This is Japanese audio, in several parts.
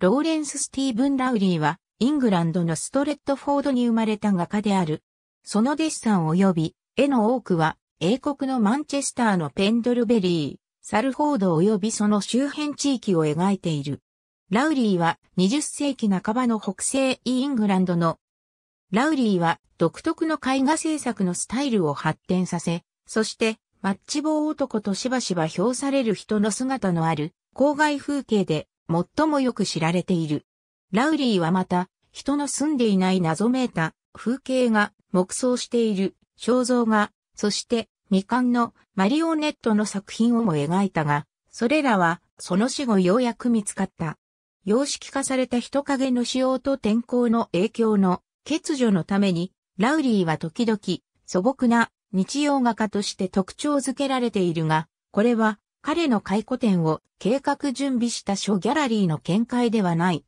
ローレンス・スティーブン・ラウリーは、イングランドのストレットフォードに生まれた画家である。そのデッサン及び、絵の多くは、英国のマンチェスターのペンドルベリー、サルフォード及びその周辺地域を描いている。ラウリーは20世紀半ばの北西イングランドのラウリーは独特の絵画制作のスタイルを発展させ、そしてマッチ棒男としばしば評される人の姿のある郊外風景で最もよく知られている。ラウリーはまた、人の住んでいない謎めいた風景が黙想している肖像画、そして未完のマリオネットの作品をも描いたが、それらはその死後ようやく見つかった。様式化された人影の仕様と天候の影響の欠如のために、ラウリーは時々素朴な日曜画家として特徴づけられているが、これは彼の回顧展を計画準備した書ギャラリーの見解ではない。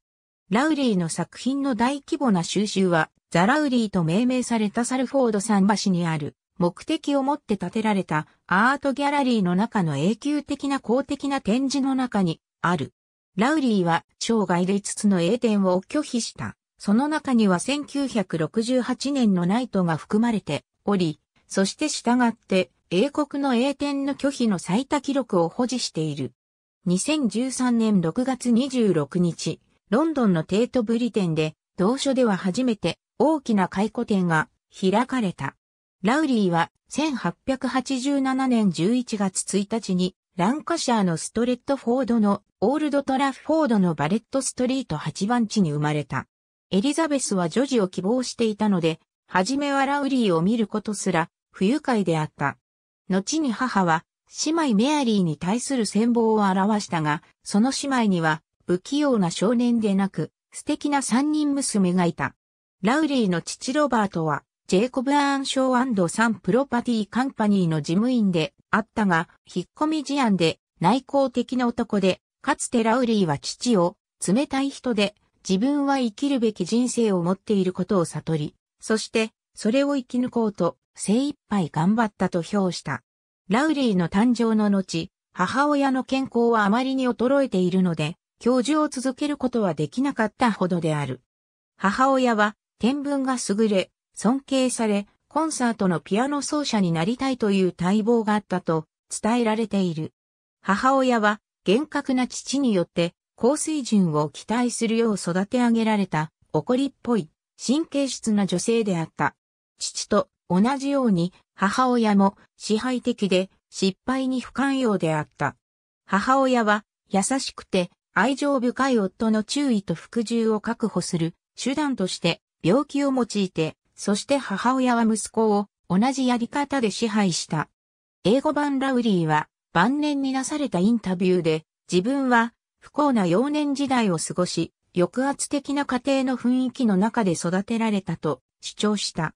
ラウリーの作品の大規模な収集は、ザ・ラウリーと命名されたサルフォード桟橋にある、目的を持って建てられたアートギャラリーの中の永久的な公的な展示の中にある。ラウリーは生涯で5つの英典を拒否した。その中には1968年のナイトが含まれており、そして従って英国の英典の拒否の最多記録を保持している。2013年6月26日、ロンドンのテートブリテンで、同書では初めて大きな回顧展が開かれた。ラウリーは1887年11月1日にランカシャーのストレットフォードのオールドトラフォードのバレットストリート8番地に生まれた。エリザベスは女児を希望していたので、初めはラウリーを見ることすら不愉快であった。後に母は、姉妹メアリーに対する戦望を表したが、その姉妹には、不器用な少年でなく、素敵な三人娘がいた。ラウリーの父ロバートは、ジェイコブ・アーン・ショーサン・プロパティ・カンパニーの事務員であったが、引っ込み事案で内向的な男で、かつてラウリーは父を冷たい人で自分は生きるべき人生を持っていることを悟り、そしてそれを生き抜こうと精一杯頑張ったと評した。ラウリーの誕生の後、母親の健康はあまりに衰えているので、教授を続けることはできなかったほどである。母親は、天文が優れ、尊敬され、コンサートのピアノ奏者になりたいという待望があったと伝えられている。母親は厳格な父によって高水準を期待するよう育て上げられた怒りっぽい神経質な女性であった。父と同じように母親も支配的で失敗に不寛容であった。母親は優しくて愛情深い夫の注意と服従を確保する手段として病気を用いて、そして母親は息子を同じやり方で支配した。英語版ラウリーは晩年になされたインタビューで自分は不幸な幼年時代を過ごし抑圧的な家庭の雰囲気の中で育てられたと主張した。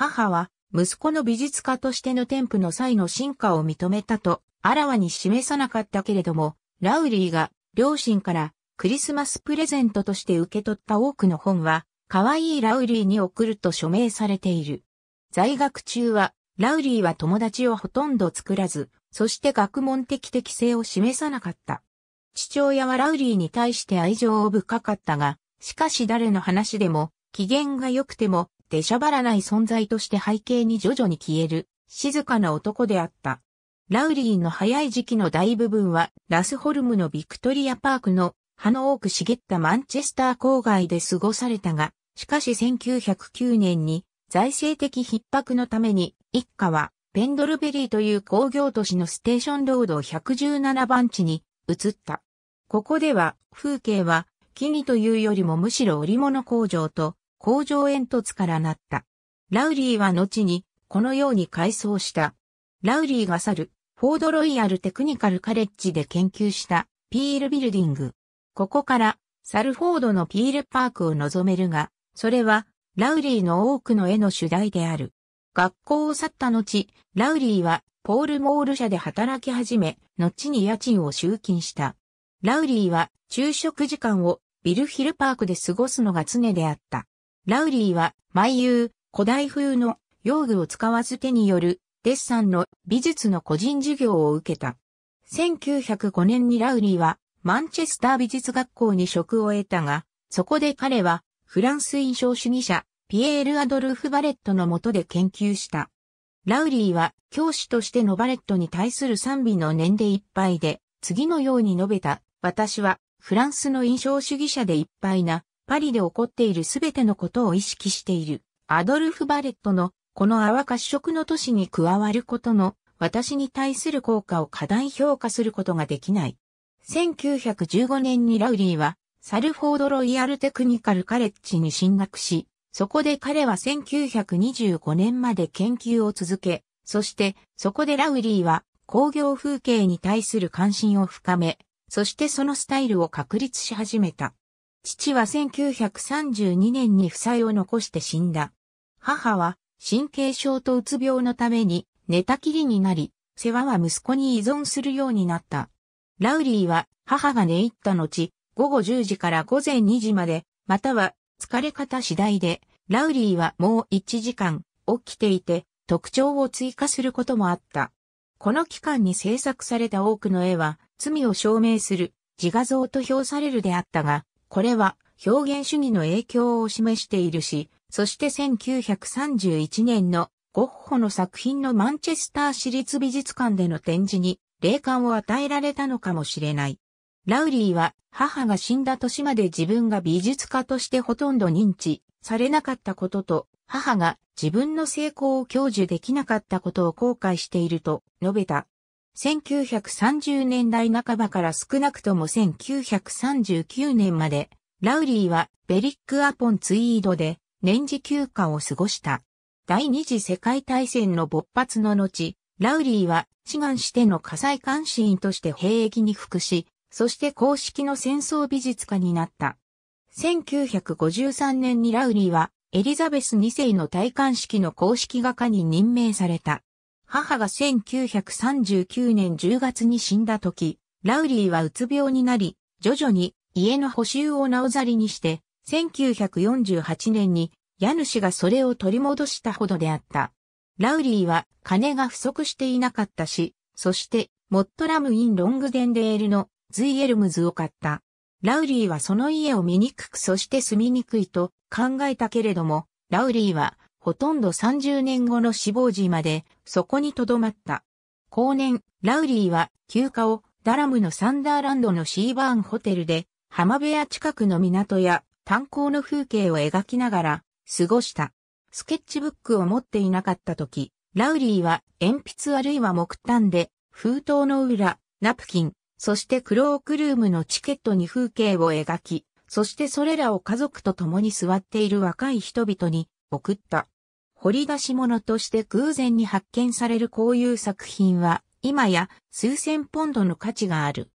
母は息子の美術家としての添付の際の進化を認めたと、あらわに示さなかったけれども、ラウリーが両親からクリスマスプレゼントとして受け取った多くの本は、可愛いラウリーに送ると署名されている。在学中は、ラウリーは友達をほとんど作らず、そして学問的適性を示さなかった。父親はラウリーに対して愛情を深かったが、しかし誰の話でも、機嫌が良くても、出しゃばらない存在として背景に徐々に消える、静かな男であった。ラウリーの早い時期の大部分は、ラスホルムのビクトリアパークの葉の多く茂ったマンチェスター郊外で過ごされたが、しかし1909年に財政的逼迫のために一家はペンドルベリーという工業都市のステーションロード117番地に移った。ここでは風景は木々というよりもむしろ織物工場と工場煙突からなった。ラウリーは後に、このように改装した。ラウリーが去る、フォードロイヤルテクニカルカレッジで研究した、ピールビルディング。ここから、サルフォードのピールパークを望めるが、それは、ラウリーの多くの絵の主題である。学校を去った後、ラウリーは、ポールモール社で働き始め、後に家賃を集金した。ラウリーは、昼食時間を、ビルヒルパークで過ごすのが常であった。ラウリーは、毎遊、古代風の用具を使わず手によるデッサンの美術の個人授業を受けた。1905年にラウリーは、マンチェスター美術学校に職を得たが、そこで彼は、フランス印象主義者、ピエール・アドルフ・バレットの下で研究した。ラウリーは、教師としてのバレットに対する賛美の念でいっぱいで、次のように述べた、私は、フランスの印象主義者でいっぱいな、パリで起こっているすべてのことを意識している、アドルフ・バレットの、この淡褐色の都市に加わることの、私に対する効果を過大評価することができない。1915年にラウリーは、サルフォード・ロイヤル・テクニカル・カレッジに進学し、そこで彼は1925年まで研究を続け、そしてそこでラウリーは工業風景に対する関心を深め、そしてそのスタイルを確立し始めた。父は1932年に負債を残して死んだ。母は神経症とうつ病のために寝たきりになり、世話は息子に依存するようになった。ラウリーは母が寝入った後、午後10時から午前2時まで、または疲れ方次第で、ラウリーはもう1時間起きていて特徴を追加することもあった。この期間に制作された多くの絵は罪を証明する自画像と評されるであったが、これは表現主義の影響を示しているし、そして1931年のゴッホの作品のマンチェスター市立美術館での展示に霊感を与えられたのかもしれない。ラウリーは母が死んだ年まで自分が美術家としてほとんど認知されなかったことと、母が自分の成功を享受できなかったことを後悔していると述べた。1930年代半ばから少なくとも1939年まで、ラウリーはベリック・アポン・ツイードで年次休暇を過ごした。第二次世界大戦の勃発の後、ラウリーは志願しての火災監視員として兵役に服し、そして公式の戦争美術家になった。1953年にラウリーはエリザベス2世の戴冠式の公式画家に任命された。母が1939年10月に死んだ時、ラウリーはうつ病になり、徐々に家の補修をなおざりにして、1948年に家主がそれを取り戻したほどであった。ラウリーは金が不足していなかったし、そしてモットラムインロングデンデールのズイエルムズを買った。ラウリーはその家を見にくくそして住みにくいと考えたけれども、ラウリーはほとんど30年後の死亡時まで、そこに留まった。後年、ラウリーは休暇をダラムのサンダーランドのシーバーンホテルで、浜辺や近くの港や炭鉱の風景を描きながら過ごした。スケッチブックを持っていなかった時、ラウリーは鉛筆あるいは木炭で封筒の裏、ナプキン、そしてクロークルームのチケットに風景を描き、そしてそれらを家族と共に座っている若い人々に送った。掘り出し物として偶然に発見されるこういう作品は、今や数千ポンドの価値がある。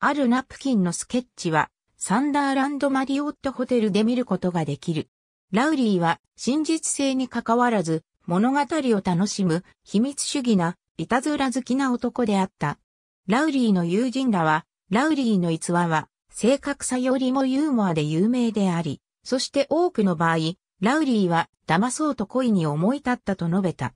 あるナプキンのスケッチは、サンダーランドマリオットホテルで見ることができる。ラウリーは真実性に関わらず物語を楽しむ秘密主義ないたずら好きな男であった。ラウリーの友人らは、ラウリーの逸話は正確さよりもユーモアで有名であり、そして多くの場合、ラウリーは騙そうと恋に思い立ったと述べた。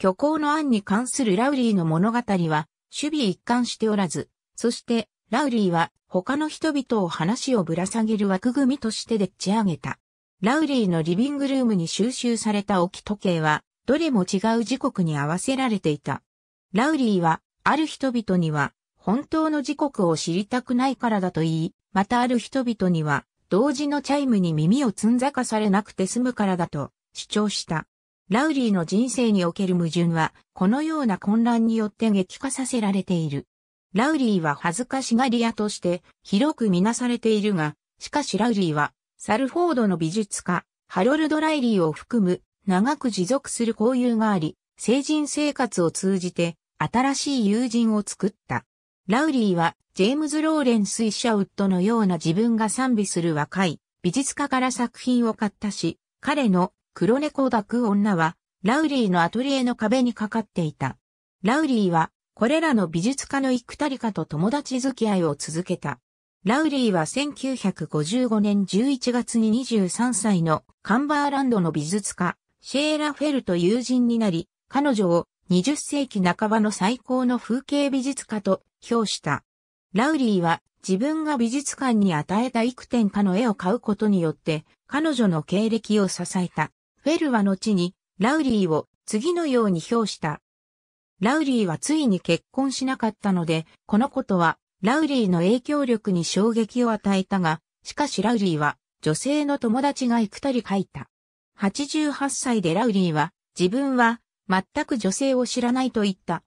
虚構の案に関するラウリーの物語は、守備一貫しておらず、そして、ラウリーは他の人々を話をぶら下げる枠組みとしてでっち上げた。ラウリーのリビングルームに収集された置き時計は、どれも違う時刻に合わせられていた。ラウリーは、ある人々には、本当の時刻を知りたくないからだと言い、またある人々には、同時のチャイムに耳をつんざかされなくて済むからだと主張した。ラウリーの人生における矛盾は、このような混乱によって激化させられている。ラウリーは恥ずかしがり屋として広く見なされているが、しかしラウリーは、サルフォードの美術家、ハロルド・ライリーを含む長く持続する交友があり、成人生活を通じて新しい友人を作った。ラウリーはジェームズ・ローレンス・イシャウッドのような自分が賛美する若い美術家から作品を買ったし、彼の黒猫抱く女は、ラウリーのアトリエの壁にかかっていた。ラウリーは、これらの美術家のイクタリカと友達付き合いを続けた。ラウリーは1955年11月に23歳のカンバーランドの美術家、シェーラ・フェルと友人になり、彼女を20世紀半ばの最高の風景美術家と評した。ラウリーは自分が美術館に与えた幾点かの絵を買うことによって彼女の経歴を支えた。フェルは後にラウリーを次のように評した。ラウリーはついに結婚しなかったので、このことはラウリーの影響力に衝撃を与えたが、しかしラウリーは女性の友達が幾たり書いた。88歳でラウリーは自分は全く女性を知らないと言った。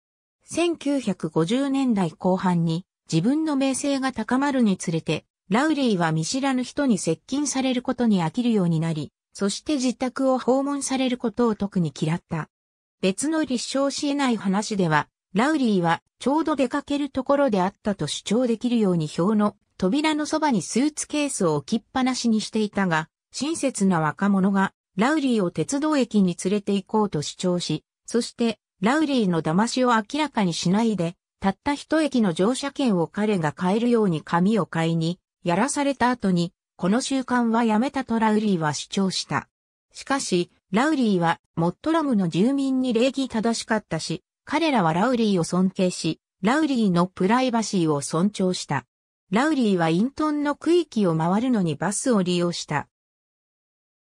1950年代後半に自分の名声が高まるにつれて、ラウリーは見知らぬ人に接近されることに飽きるようになり、そして自宅を訪問されることを特に嫌った。別の立証し得ない話では、ラウリーはちょうど出かけるところであったと主張できるように表の扉のそばにスーツケースを置きっぱなしにしていたが、親切な若者がラウリーを鉄道駅に連れて行こうと主張し、そしてラウリーの騙しを明らかにしないで、たった一駅の乗車券を彼が買えるように紙を買いに、やらされた後に、この習慣はやめたとラウリーは主張した。しかし、ラウリーは、モットラムの住民に礼儀正しかったし、彼らはラウリーを尊敬し、ラウリーのプライバシーを尊重した。ラウリーはイントンの区域を回るのにバスを利用した。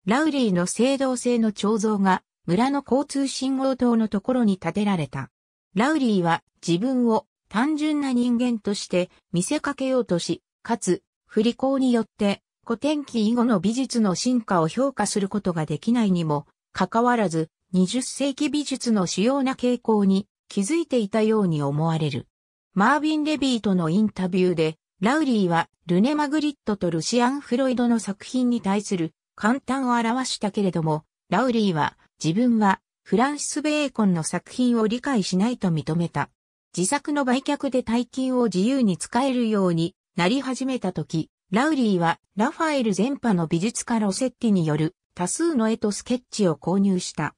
ラウリーの青銅製の彫像が村の交通信号灯のところに建てられた。ラウリーは自分を単純な人間として見せかけようとし、かつ、不利口によって古典期以後の美術の進化を評価することができないにも、かかわらず、20世紀美術の主要な傾向に気づいていたように思われる。マーヴィン・レビーとのインタビューで、ラウリーはルネ・マグリットとルシアン・フロイドの作品に対する簡単を表したけれども、ラウリーは自分はフランシス・ベーコンの作品を理解しないと認めた。自作の売却で大金を自由に使えるようになり始めた時、ラウリーはラファエル全派の美術家ロセッティによる多数の絵とスケッチを購入した。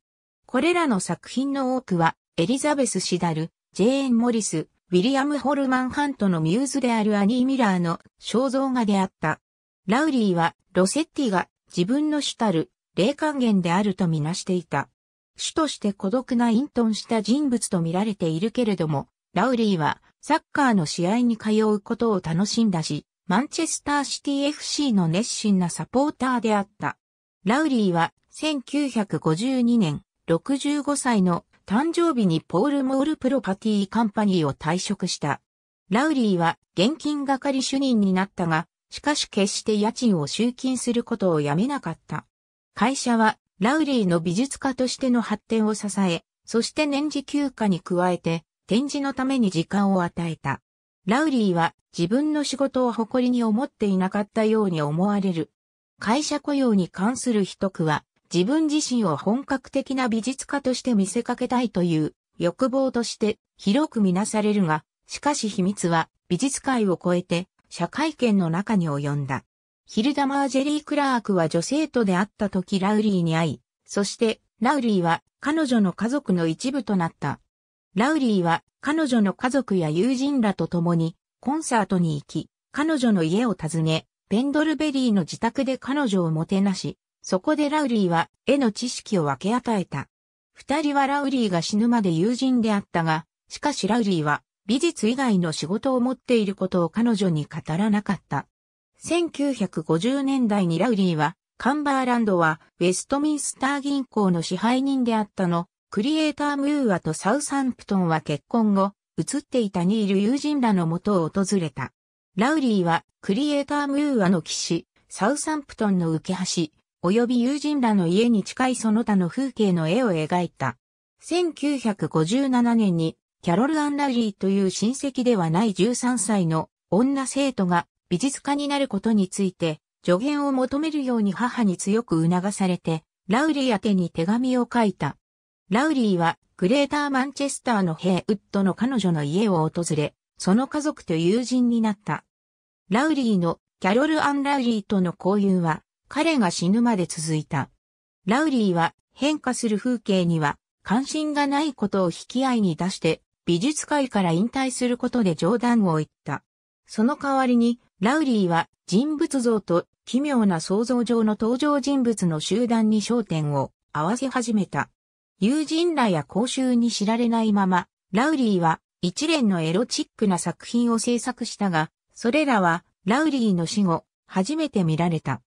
これらの作品の多くはエリザベス・シダル、ジェーン・モリス、ウィリアム・ホルマン・ハントのミューズであるアニー・ミラーの肖像画であった。ラウリーはロセッティが自分の主たる霊感源であるとみなしていた。主として孤独な隠遁した人物と見られているけれども、ラウリーはサッカーの試合に通うことを楽しんだし、マンチェスターシティ FC の熱心なサポーターであった。ラウリーは1952年65歳の誕生日にポール・モールプロパティカンパニーを退職した。ラウリーは現金係主任になったが、しかし決して家賃を集金することをやめなかった。会社はラウリーの美術家としての発展を支え、そして年次休暇に加えて、展示のために時間を与えた。ラウリーは自分の仕事を誇りに思っていなかったように思われる。会社雇用に関する秘匿は、自分自身を本格的な美術家として見せかけたいという欲望として広くみなされるが、しかし秘密は美術界を超えて社会圏の中に及んだ。ヒルダ・マージェリー・クラークは女性と出会った時ラウリーに会い、そしてラウリーは彼女の家族の一部となった。ラウリーは彼女の家族や友人らと共にコンサートに行き、彼女の家を訪ね、ペンドルベリーの自宅で彼女をもてなし、そこでラウリーは絵の知識を分け与えた。二人はラウリーが死ぬまで友人であったが、しかしラウリーは美術以外の仕事を持っていることを彼女に語らなかった。1950年代にラウリーは、カンバーランドはウェストミンスター銀行の支配人であったの、クリエイター・ムーアとサウサンプトンは結婚後、移っていたにいる友人らのもとを訪れた。ラウリーはクリエイター・ムーアの騎士、サウサンプトンの受け橋、及び友人らの家に近いその他の風景の絵を描いた。1957年にキャロル・アン・ラウリーという親戚ではない13歳の女生徒が美術家になることについて、助言を求めるように母に強く促されて、ラウリー宛てに手紙を書いた。ラウリーは、グレーターマンチェスターのヘイウッドの彼女の家を訪れ、その家族と友人になった。ラウリーのキャロル・アン・ラウリーとの交友は、彼が死ぬまで続いた。ラウリーは変化する風景には関心がないことを引き合いに出して美術界から引退することで冗談を言った。その代わりにラウリーは人物像と奇妙な想像上の登場人物の集団に焦点を合わせ始めた。友人らや公衆に知られないまま、ラウリーは一連のエロチックな作品を制作したが、それらはラウリーの死後、初めて見られた。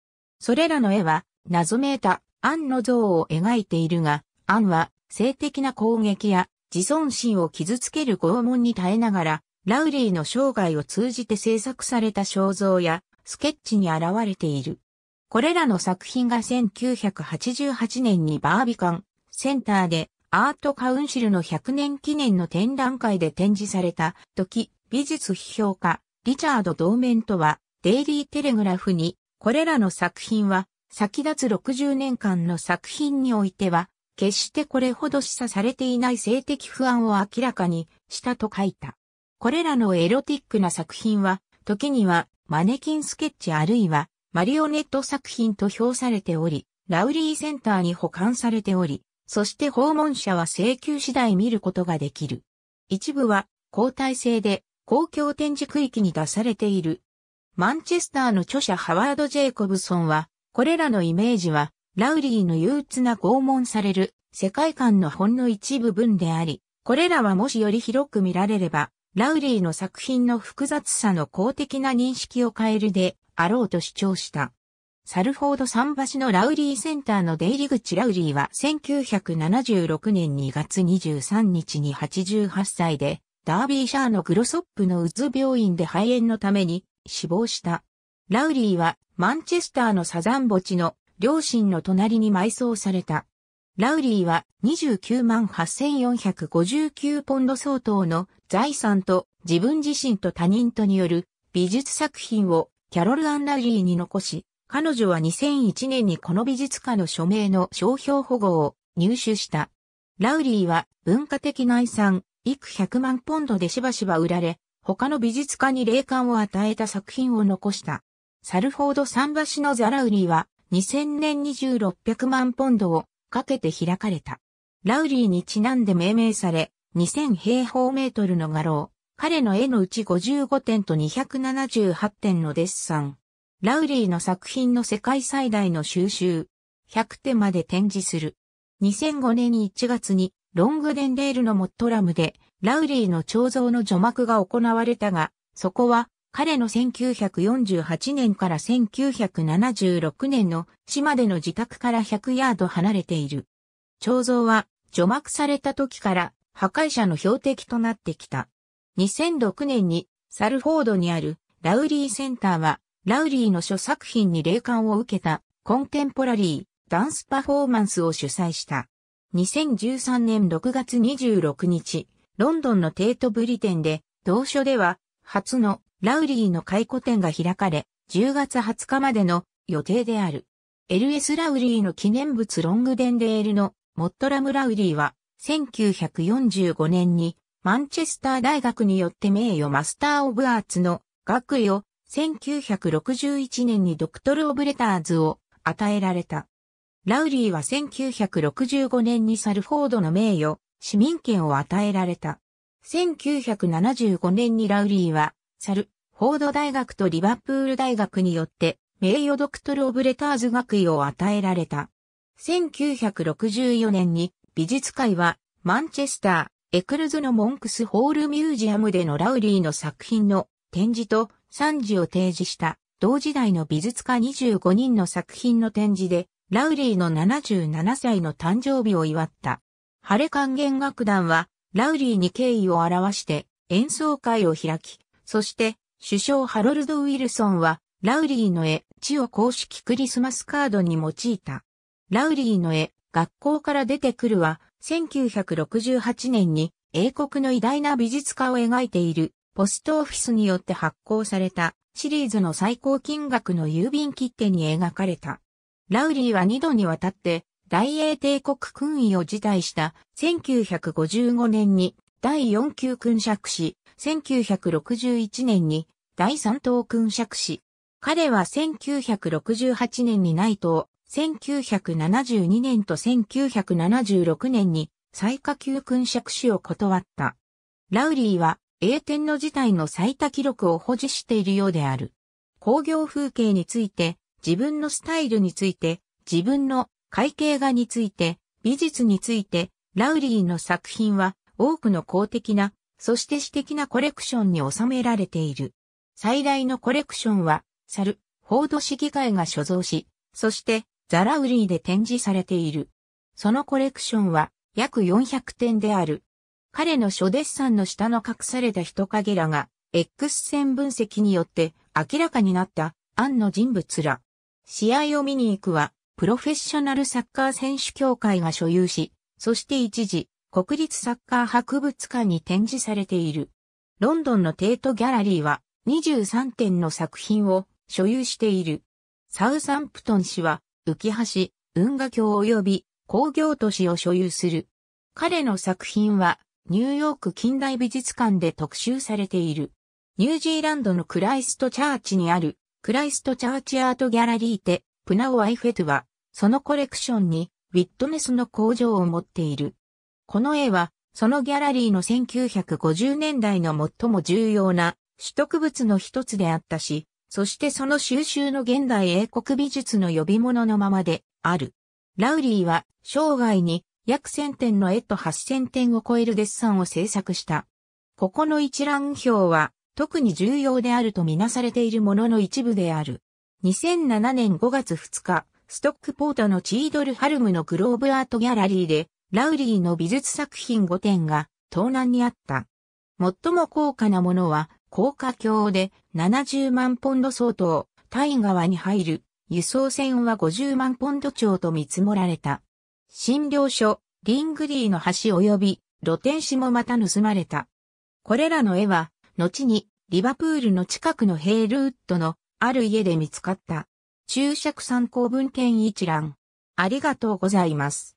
それらの絵は謎めいたアンの像を描いているが、アンは性的な攻撃や自尊心を傷つける拷問に耐えながらラウリーの生涯を通じて制作された肖像やスケッチに現れている。これらの作品が1988年にバービカンセンターでアートカウンシルの100年記念の展覧会で展示された時、美術批評家リチャード・ドーメントはデイリーテレグラフにこれらの作品は先立つ60年間の作品においては決してこれほど示唆されていない性的不安を明らかにしたと書いた。これらのエロティックな作品は、時にはマネキンスケッチあるいはマリオネット作品と評されており、ラウリーセンターに保管されており、そして訪問者は請求次第見ることができる。一部は交代制で公共展示区域に出されている。マンチェスターの著者ハワード・ジェイコブソンは、これらのイメージは、ラウリーの憂鬱な拷問される世界観のほんの一部分であり、これらはもしより広く見られれば、ラウリーの作品の複雑さの公的な認識を変えるであろうと主張した。サルフォード桟橋のラウリーセンターの出入り口ラウリーは1976年2月23日に88歳で、ダービーシャーのグロソップのうつ病院で肺炎のために死亡した。ラウリーはマンチェスターのサザン墓地の両親の隣に埋葬された。ラウリーは29万8459ポンド相当の財産と自分自身と他人とによる美術作品をキャロル・アン・ラウリーに残し、彼女は2001年にこの美術家の署名の商標保護を入手した。ラウリーは文化的内産、幾100万ポンドでしばしば売られ、他の美術家に霊感を与えた作品を残した。サルフォード桟橋のザラウリーは2000年に1600万ポンドをかけて開かれた。ラウリーにちなんで命名され、2000平方メートルの画廊、彼の絵のうち55点と278点のデッサン。ラウリーの作品の世界最大の収集、100点まで展示する。2005年1月にロングデンレールのモットラムでラウリーの彫像の除幕が行われたが、そこは彼の1948年から1976年の島での自宅から100ヤード離れている。彫像は除幕された時から破壊者の標的となってきた。2006年にサルフォードにあるラウリーセンターはラウリーの諸作品に霊感を受けたコンテンポラリーダンスパフォーマンスを主催した。2013年6月26日、ロンドンのテートブリテンで同書では初のラウリーの回顧展が開かれ、10月20日までの予定である。LS ラウリーの記念物ロングデンデールのモットラム・ラウリーは1945年にマンチェスター大学によって名誉マスター・オブ・アーツの学位を1961年にドクトル・オブ・レターズを与えられた。ラウリーは1965年にサルフォードの名誉、市民権を与えられた。1975年にラウリーはサル、フォード大学とリバプール大学によって名誉ドクトル・オブ・レターズ学位を与えられた。1964年に美術界はマンチェスター、エクルズのモンクスホールミュージアムでのラウリーの作品の展示と賛辞を提示した同時代の美術家25人の作品の展示でラウリーの77歳の誕生日を祝った。晴れ管弦楽団はラウリーに敬意を表して演奏会を開き、そして、首相ハロルド・ウィルソンは、ラウリーの絵、地を公式クリスマスカードに用いた。ラウリーの絵、学校から出てくるは、1968年に英国の偉大な美術家を描いている、ポストオフィスによって発行されたシリーズの最高金額の郵便切手に描かれた。ラウリーは2度にわたって大英帝国勲位を辞退した1955年に第4級勲爵し、1961年に第3等訓爵し、彼は1968年に内藤、1972年と1976年に最下級訓爵士を断った。ラウリーは英天の事態の最多記録を保持しているようである。工業風景について、自分のスタイルについて、自分の会計画について、美術について、ラウリーの作品は多くの公的なそして私的なコレクションに収められている。最大のコレクションは、サル、フォード市議会が所蔵し、そしてザラウリーで展示されている。そのコレクションは約400点である。彼の書デッサンの下の隠された人影らが、X 線分析によって明らかになったアンの人物ら。試合を見に行くは、プロフェッショナルサッカー選手協会が所有し、そして一時、国立サッカー博物館に展示されている。ロンドンのテートギャラリーは23点の作品を所有している。サウサンプトン市は浮橋、運河橋及び工業都市を所有する。彼の作品はニューヨーク近代美術館で特集されている。ニュージーランドのクライストチャーチにあるクライストチャーチアートギャラリーテプナオアイフェトはそのコレクションにウィットネスの工場を持っている。この絵は、そのギャラリーの1950年代の最も重要な取得物の一つであったし、そしてその収集の現代英国美術の呼び物のままである。ラウリーは生涯に約1000点の絵と8000点を超えるデッサンを制作した。ここの一覧表は特に重要であるとみなされているものの一部である。2007年5月2日、ストックポートのチードルハルムのグローブアートギャラリーでラウリーの美術作品5点が盗難にあった。最も高価なものは、高架橋で70万ポンド相当、タイ川に入る、輸送船は50万ポンド超と見積もられた。診療所、リングリーの橋及び露天紙もまた盗まれた。これらの絵は、後にリバプールの近くのヘールウッドのある家で見つかった。注釈参考文献一覧。ありがとうございます。